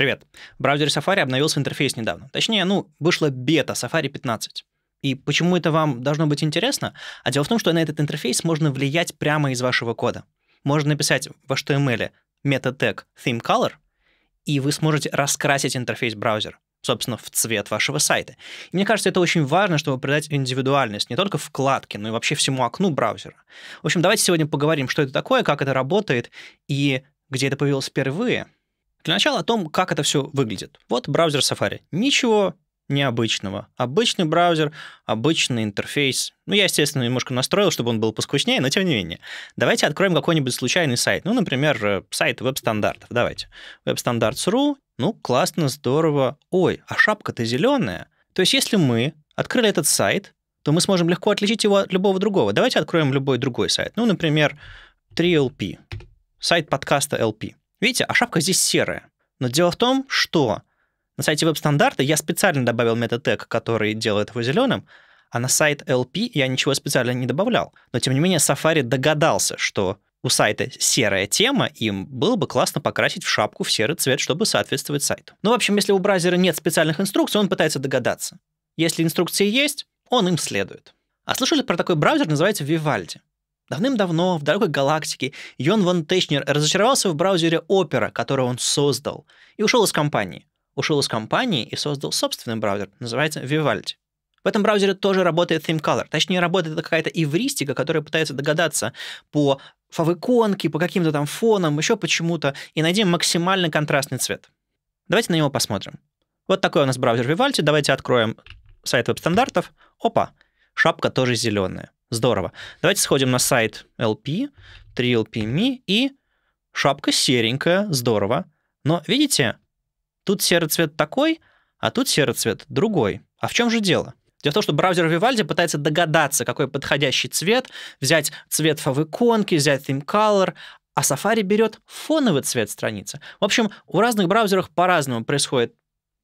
Привет. В браузере Safari обновился интерфейс недавно. Точнее, ну, вышла бета Safari 15. И почему это вам должно быть интересно? А дело в том, что на этот интерфейс можно влиять прямо из вашего кода. Можно написать в HTML мета тег theme color, и вы сможете раскрасить интерфейс браузера собственно, в цвет вашего сайта. И мне кажется, это очень важно, чтобы придать индивидуальность не только вкладке, но и вообще всему окну браузера. В общем, давайте сегодня поговорим, что это такое, как это работает и где это появилось впервые – для начала о том, как это все выглядит. Вот браузер Safari. Ничего необычного. Обычный браузер, обычный интерфейс. Ну, я, естественно, немножко настроил, чтобы он был поскучнее, но тем не менее. Давайте откроем какой-нибудь случайный сайт. Ну, например, э, сайт веб-стандартов. Давайте. Веб-стандартс.ру. Ну, классно, здорово. Ой, а шапка-то зеленая. То есть, если мы открыли этот сайт, то мы сможем легко отличить его от любого другого. Давайте откроем любой другой сайт. Ну, например, 3LP. Сайт подкаста LP. Видите, а шапка здесь серая. Но дело в том, что на сайте веб-стандарта я специально добавил метатег, который делает его зеленым, а на сайт LP я ничего специально не добавлял. Но, тем не менее, Safari догадался, что у сайта серая тема, им было бы классно покрасить в шапку в серый цвет, чтобы соответствовать сайту. Ну, в общем, если у браузера нет специальных инструкций, он пытается догадаться. Если инструкции есть, он им следует. А слышали про такой браузер, называется Vivaldi? Давным-давно, в далекой галактике, Йон Ван Течнер разочаровался в браузере Opera, который он создал, и ушел из компании. Ушел из компании и создал собственный браузер, называется Vivaldi. В этом браузере тоже работает Theme Color. Точнее, работает какая-то эвристика, которая пытается догадаться по фавиконке, по каким-то там фонам, еще почему-то, и найдем максимально контрастный цвет. Давайте на него посмотрим. Вот такой у нас браузер Vivaldi. Давайте откроем сайт веб-стандартов. Опа, шапка тоже зеленая. Здорово. Давайте сходим на сайт LP, 3LP.me и шапка серенькая, здорово. Но видите, тут серый цвет такой, а тут серый цвет другой. А в чем же дело? Дело в том, что браузер Vivaldi пытается догадаться, какой подходящий цвет, взять цвет фав-иконки, взять theme color, а Safari берет фоновый цвет страницы. В общем, у разных браузерах по-разному происходит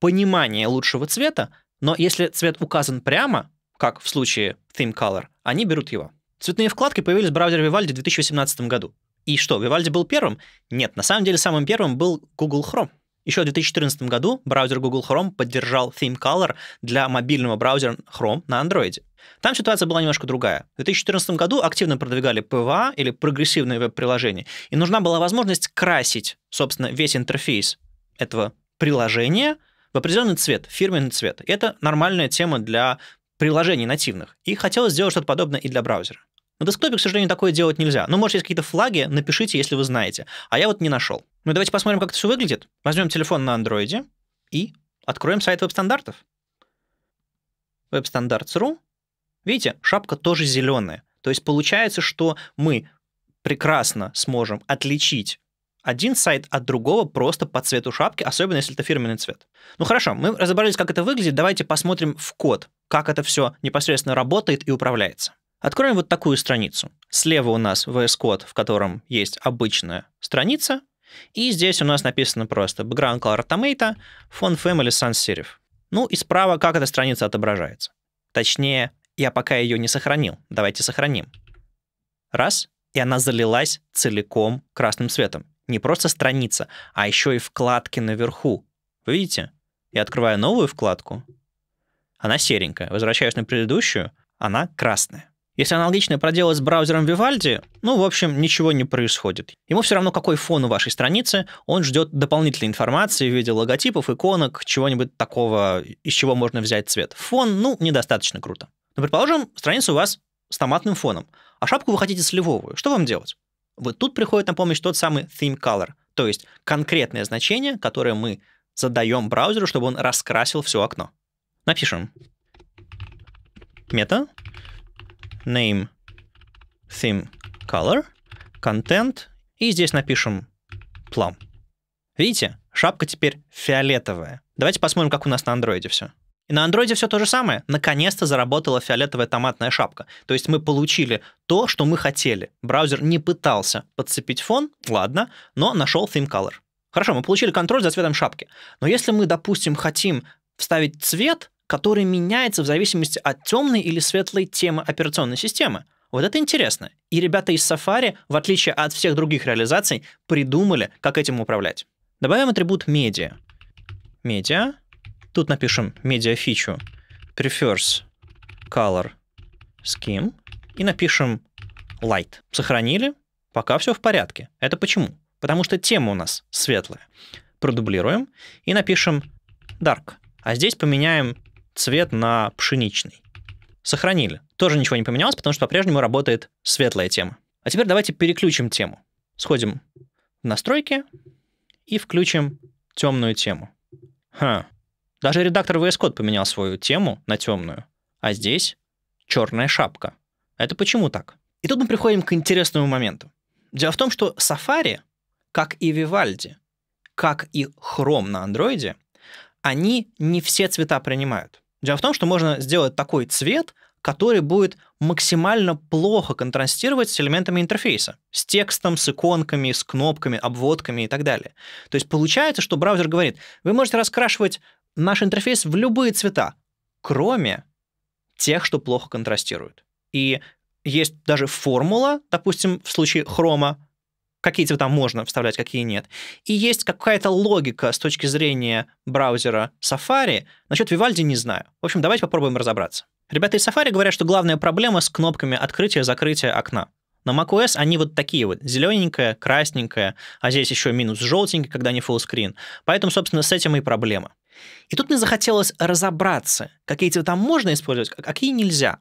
понимание лучшего цвета, но если цвет указан прямо, как в случае Theme Color, они берут его. Цветные вкладки появились в браузере Vivaldi в 2018 году. И что, Vivaldi был первым? Нет, на самом деле самым первым был Google Chrome. Еще в 2014 году браузер Google Chrome поддержал Theme Color для мобильного браузера Chrome на Android. Там ситуация была немножко другая. В 2014 году активно продвигали PVA или прогрессивные веб-приложения, и нужна была возможность красить, собственно, весь интерфейс этого приложения в определенный цвет, фирменный цвет. И это нормальная тема для приложений нативных. И хотелось сделать что-то подобное и для браузера. На десктопе, к сожалению, такое делать нельзя. Но, ну, может, есть какие-то флаги, напишите, если вы знаете. А я вот не нашел. Ну, давайте посмотрим, как это все выглядит. Возьмем телефон на андроиде и откроем сайт веб-стандартов. Веб-стандартс.ру. Видите, шапка тоже зеленая. То есть получается, что мы прекрасно сможем отличить один сайт от другого просто по цвету шапки, особенно если это фирменный цвет. Ну хорошо, мы разобрались, как это выглядит, давайте посмотрим в код, как это все непосредственно работает и управляется. Откроем вот такую страницу. Слева у нас VS Code, в котором есть обычная страница, и здесь у нас написано просто background color tomato, font family sans serif. Ну и справа, как эта страница отображается. Точнее, я пока ее не сохранил. Давайте сохраним. Раз, и она залилась целиком красным цветом не просто страница, а еще и вкладки наверху. Вы видите? Я открываю новую вкладку, она серенькая. Возвращаюсь на предыдущую, она красная. Если аналогично проделать с браузером Vivaldi, ну, в общем, ничего не происходит. Ему все равно, какой фон у вашей страницы, он ждет дополнительной информации в виде логотипов, иконок, чего-нибудь такого, из чего можно взять цвет. Фон, ну, недостаточно круто. Но, ну, предположим, страница у вас с томатным фоном, а шапку вы хотите сливовую. Что вам делать? Вот тут приходит на помощь тот самый theme color, то есть конкретное значение, которое мы задаем браузеру, чтобы он раскрасил все окно. Напишем мета name theme color content и здесь напишем plum. Видите, шапка теперь фиолетовая. Давайте посмотрим, как у нас на андроиде все. И на андроиде все то же самое. Наконец-то заработала фиолетовая томатная шапка. То есть мы получили то, что мы хотели. Браузер не пытался подцепить фон, ладно, но нашел theme color. Хорошо, мы получили контроль за цветом шапки. Но если мы, допустим, хотим вставить цвет, который меняется в зависимости от темной или светлой темы операционной системы, вот это интересно. И ребята из Safari, в отличие от всех других реализаций, придумали, как этим управлять. Добавим атрибут медиа. Медиа Тут напишем media фичу prefers color scheme и напишем light. Сохранили, пока все в порядке. Это почему? Потому что тема у нас светлая. Продублируем и напишем dark. А здесь поменяем цвет на пшеничный. Сохранили. Тоже ничего не поменялось, потому что по-прежнему работает светлая тема. А теперь давайте переключим тему. Сходим в настройки и включим темную тему. Ха, даже редактор VS Code поменял свою тему на темную, а здесь черная шапка. Это почему так? И тут мы приходим к интересному моменту. Дело в том, что Safari, как и Vivaldi, как и Chrome на Android, они не все цвета принимают. Дело в том, что можно сделать такой цвет, который будет максимально плохо контрастировать с элементами интерфейса, с текстом, с иконками, с кнопками, обводками и так далее. То есть получается, что браузер говорит, вы можете раскрашивать наш интерфейс в любые цвета, кроме тех, что плохо контрастируют. И есть даже формула, допустим, в случае хрома, какие цвета можно вставлять, какие нет. И есть какая-то логика с точки зрения браузера Safari. Насчет Vivaldi не знаю. В общем, давайте попробуем разобраться. Ребята из Safari говорят, что главная проблема с кнопками открытия закрытия окна. На macOS они вот такие вот, зелененькая, красненькая, а здесь еще минус желтенький, когда не фуллскрин. Поэтому, собственно, с этим и проблема. И тут мне захотелось разобраться, какие цвета типа можно использовать, а какие нельзя.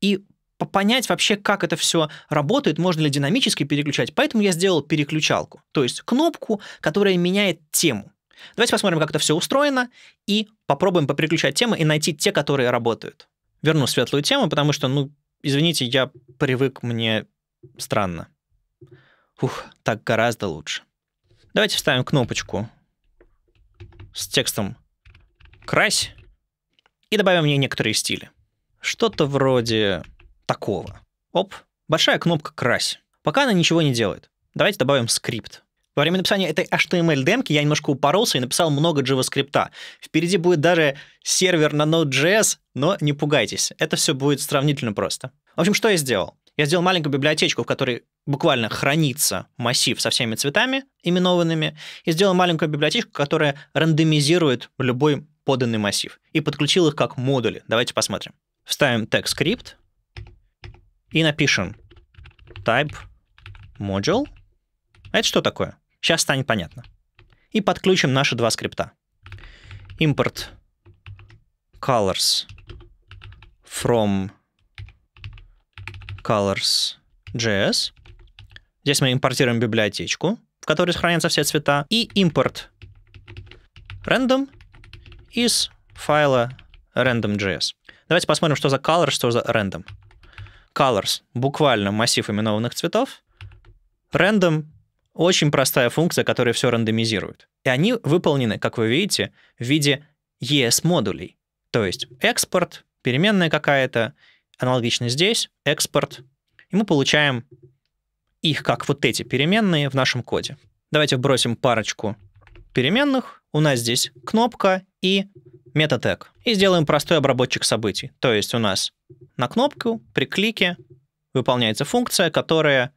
И понять вообще, как это все работает, можно ли динамически переключать. Поэтому я сделал переключалку, то есть кнопку, которая меняет тему. Давайте посмотрим, как это все устроено, и попробуем попереключать темы и найти те, которые работают. Верну светлую тему, потому что, ну, извините, я привык, мне странно. Ух, так гораздо лучше. Давайте вставим кнопочку с текстом «Крась» и добавим в ней некоторые стили. Что-то вроде такого. Оп, большая кнопка «Крась». Пока она ничего не делает. Давайте добавим скрипт. Во время написания этой HTML-демки я немножко упоролся и написал много JavaScript. Впереди будет даже сервер на Node.js, но не пугайтесь, это все будет сравнительно просто. В общем, что я сделал? Я сделал маленькую библиотечку, в которой буквально хранится массив со всеми цветами именованными, и сделал маленькую библиотечку, которая рандомизирует любой поданный массив, и подключил их как модули. Давайте посмотрим. Вставим тег скрипт и напишем type module. А это что такое? Сейчас станет понятно. И подключим наши два скрипта. Import colors from colors.js. Здесь мы импортируем библиотечку, в которой хранятся все цвета, и импорт random из файла random.js. Давайте посмотрим, что за colors, что за random. Colors — буквально массив именованных цветов. Random — очень простая функция, которая все рандомизирует. И они выполнены, как вы видите, в виде ES-модулей. То есть экспорт, переменная какая-то, Аналогично здесь экспорт, и мы получаем их как вот эти переменные в нашем коде. Давайте бросим парочку переменных. У нас здесь кнопка и метатег. И сделаем простой обработчик событий. То есть у нас на кнопку при клике выполняется функция, которая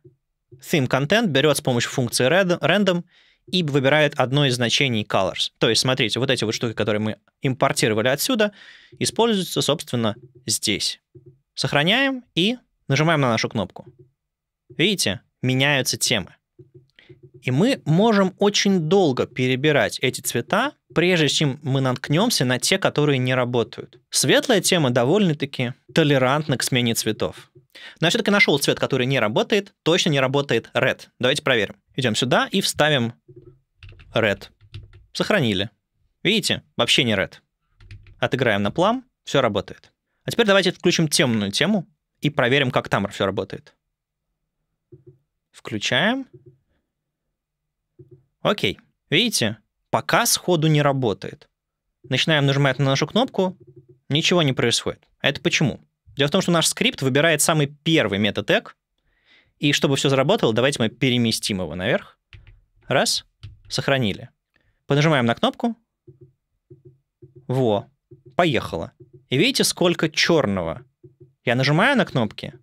theme content берет с помощью функции random и выбирает одно из значений colors. То есть, смотрите, вот эти вот штуки, которые мы импортировали отсюда, используются, собственно, здесь. Сохраняем и нажимаем на нашу кнопку. Видите, меняются темы. И мы можем очень долго перебирать эти цвета, прежде чем мы наткнемся на те, которые не работают. Светлая тема довольно-таки толерантна к смене цветов. Но я все-таки нашел цвет, который не работает. Точно не работает red. Давайте проверим. Идем сюда и вставим red. Сохранили. Видите? Вообще не red. Отыграем на плам. Все работает. А теперь давайте включим темную тему и проверим, как там все работает. Включаем. Окей. Видите? Пока сходу не работает. Начинаем нажимать на нашу кнопку, ничего не происходит. А это почему? Дело в том, что наш скрипт выбирает самый первый метатег. и чтобы все заработало, давайте мы переместим его наверх. Раз, сохранили. Понажимаем на кнопку. Во, поехало. И видите, сколько черного. Я нажимаю на кнопки,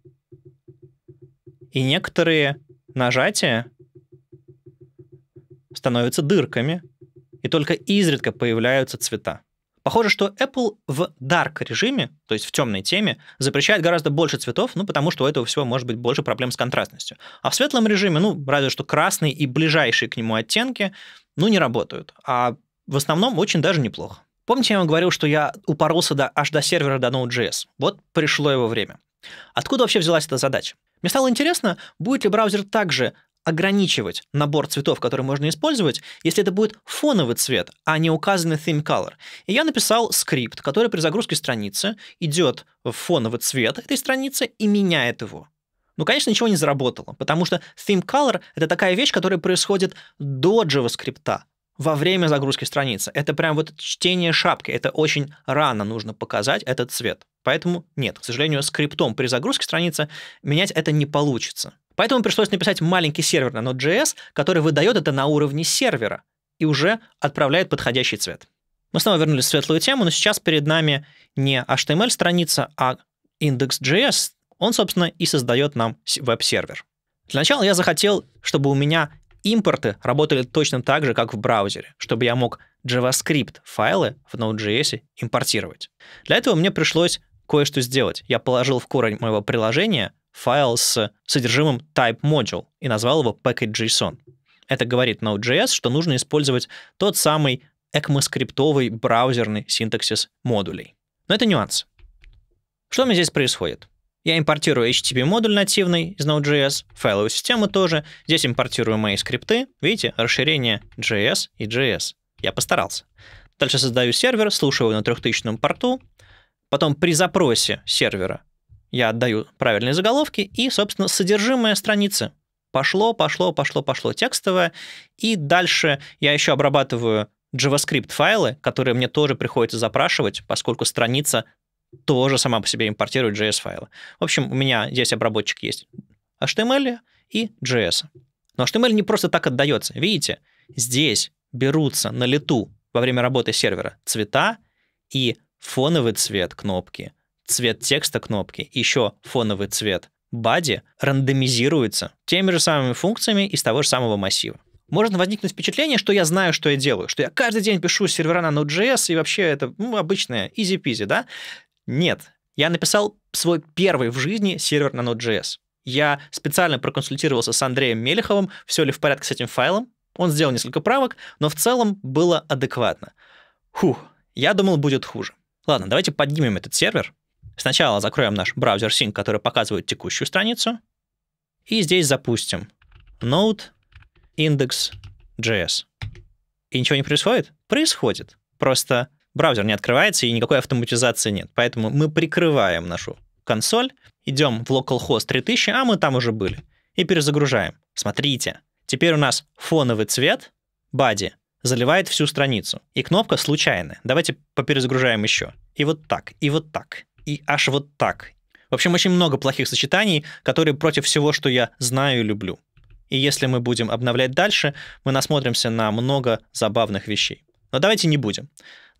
и некоторые нажатия становятся дырками, и только изредка появляются цвета. Похоже, что Apple в dark режиме, то есть в темной теме, запрещает гораздо больше цветов, ну, потому что у этого всего может быть больше проблем с контрастностью. А в светлом режиме, ну, разве что красный и ближайшие к нему оттенки, ну, не работают. А в основном очень даже неплохо. Помните, я вам говорил, что я упоролся до, аж до сервера до Node.js? Вот пришло его время. Откуда вообще взялась эта задача? Мне стало интересно, будет ли браузер также ограничивать набор цветов, которые можно использовать, если это будет фоновый цвет, а не указанный theme color. И я написал скрипт, который при загрузке страницы идет в фоновый цвет этой страницы и меняет его. Ну, конечно, ничего не заработало, потому что theme color — это такая вещь, которая происходит до JavaScript во время загрузки страницы. Это прям вот чтение шапки. Это очень рано нужно показать этот цвет. Поэтому нет, к сожалению, скриптом при загрузке страницы менять это не получится. Поэтому пришлось написать маленький сервер на Node.js, который выдает это на уровне сервера и уже отправляет подходящий цвет. Мы снова вернулись в светлую тему, но сейчас перед нами не HTML-страница, а индекс.js. Он, собственно, и создает нам веб-сервер. Для начала я захотел, чтобы у меня импорты работали точно так же, как в браузере, чтобы я мог JavaScript файлы в Node.js импортировать. Для этого мне пришлось кое-что сделать. Я положил в корень моего приложения файл с содержимым type module и назвал его package.json. Это говорит Node.js, что нужно использовать тот самый ECMAScriptовый браузерный синтаксис модулей. Но это нюанс. Что у меня здесь происходит? Я импортирую HTTP-модуль нативный из Node.js, файловую систему тоже. Здесь импортирую мои скрипты. Видите, расширение JS и JS. Я постарался. Дальше создаю сервер, слушаю его на 3000 порту. Потом при запросе сервера я отдаю правильные заголовки и, собственно, содержимое страницы. Пошло, пошло, пошло, пошло текстовое. И дальше я еще обрабатываю JavaScript файлы, которые мне тоже приходится запрашивать, поскольку страница тоже сама по себе импортирует JS-файлы. В общем, у меня здесь обработчик есть HTML и JS. Но HTML не просто так отдается. Видите, здесь берутся на лету во время работы сервера цвета и фоновый цвет кнопки, цвет текста кнопки, еще фоновый цвет бади рандомизируется теми же самыми функциями из того же самого массива. Можно возникнуть впечатление, что я знаю, что я делаю, что я каждый день пишу сервера на Node.js, и вообще это ну, обычное, изи-пизи, да? Нет, я написал свой первый в жизни сервер на Node.js. Я специально проконсультировался с Андреем Мелеховым, все ли в порядке с этим файлом. Он сделал несколько правок, но в целом было адекватно. Фух, я думал, будет хуже. Ладно, давайте поднимем этот сервер. Сначала закроем наш браузер Sync, который показывает текущую страницу. И здесь запустим node index.js. И ничего не происходит? Происходит. Просто браузер не открывается и никакой автоматизации нет. Поэтому мы прикрываем нашу консоль, идем в localhost 3000, а мы там уже были, и перезагружаем. Смотрите, теперь у нас фоновый цвет бади заливает всю страницу, и кнопка случайная. Давайте поперезагружаем еще. И вот так, и вот так, и аж вот так. В общем, очень много плохих сочетаний, которые против всего, что я знаю и люблю. И если мы будем обновлять дальше, мы насмотримся на много забавных вещей. Но давайте не будем.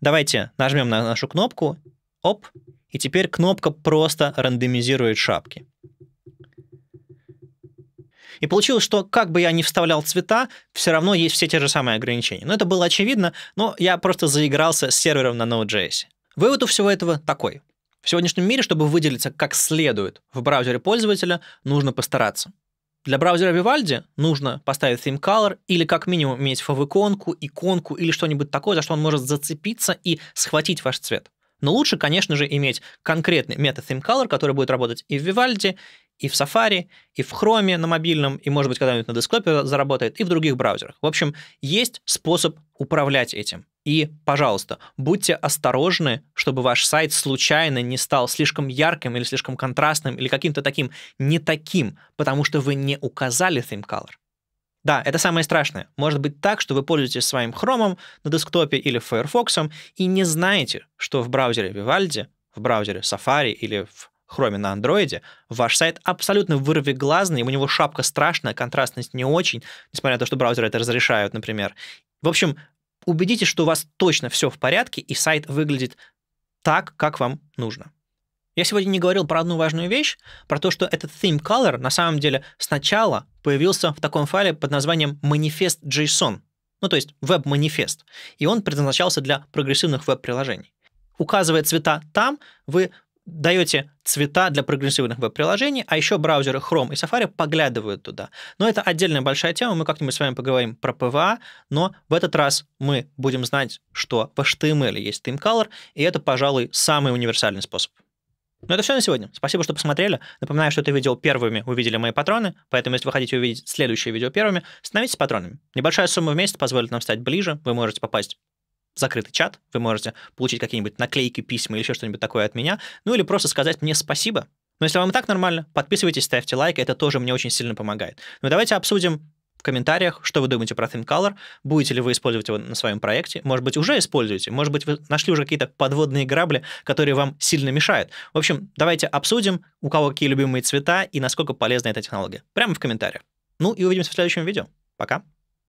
Давайте нажмем на нашу кнопку, оп, и теперь кнопка просто рандомизирует шапки. И получилось, что как бы я ни вставлял цвета, все равно есть все те же самые ограничения. Но это было очевидно, но я просто заигрался с сервером на Node.js. Вывод у всего этого такой. В сегодняшнем мире, чтобы выделиться как следует в браузере пользователя, нужно постараться. Для браузера Vivaldi нужно поставить theme color или как минимум иметь фав-иконку, или что-нибудь такое, за что он может зацепиться и схватить ваш цвет. Но лучше, конечно же, иметь конкретный мета theme color, который будет работать и в Vivaldi, и в Safari, и в Chrome на мобильном, и, может быть, когда-нибудь на десктопе заработает, и в других браузерах. В общем, есть способ управлять этим. И, пожалуйста, будьте осторожны, чтобы ваш сайт случайно не стал слишком ярким или слишком контрастным или каким-то таким не таким, потому что вы не указали theme color. Да, это самое страшное. Может быть так, что вы пользуетесь своим хромом на десктопе или Firefox и не знаете, что в браузере Vivaldi, в браузере Safari или в Chrome на андроиде, ваш сайт абсолютно вырвиглазный, у него шапка страшная, контрастность не очень, несмотря на то, что браузеры это разрешают, например. В общем, убедитесь, что у вас точно все в порядке, и сайт выглядит так, как вам нужно. Я сегодня не говорил про одну важную вещь, про то, что этот theme color на самом деле сначала появился в таком файле под названием manifest.json, ну то есть веб-манифест, и он предназначался для прогрессивных веб-приложений. Указывая цвета там, вы даете цвета для прогрессивных веб-приложений, а еще браузеры Chrome и Safari поглядывают туда. Но это отдельная большая тема, мы как-нибудь с вами поговорим про ПВА, но в этот раз мы будем знать, что в HTML есть Theme Color, и это, пожалуй, самый универсальный способ. Ну, это все на сегодня. Спасибо, что посмотрели. Напоминаю, что это видео первыми увидели мои патроны, поэтому если вы хотите увидеть следующее видео первыми, становитесь патронами. Небольшая сумма в месяц позволит нам стать ближе, вы можете попасть закрытый чат, вы можете получить какие-нибудь наклейки, письма или еще что-нибудь такое от меня, ну или просто сказать мне спасибо. Но если вам и так нормально, подписывайтесь, ставьте лайк, это тоже мне очень сильно помогает. Ну давайте обсудим в комментариях, что вы думаете про Thin Color, будете ли вы использовать его на своем проекте, может быть, уже используете, может быть, вы нашли уже какие-то подводные грабли, которые вам сильно мешают. В общем, давайте обсудим, у кого какие любимые цвета и насколько полезна эта технология. Прямо в комментариях. Ну и увидимся в следующем видео. Пока!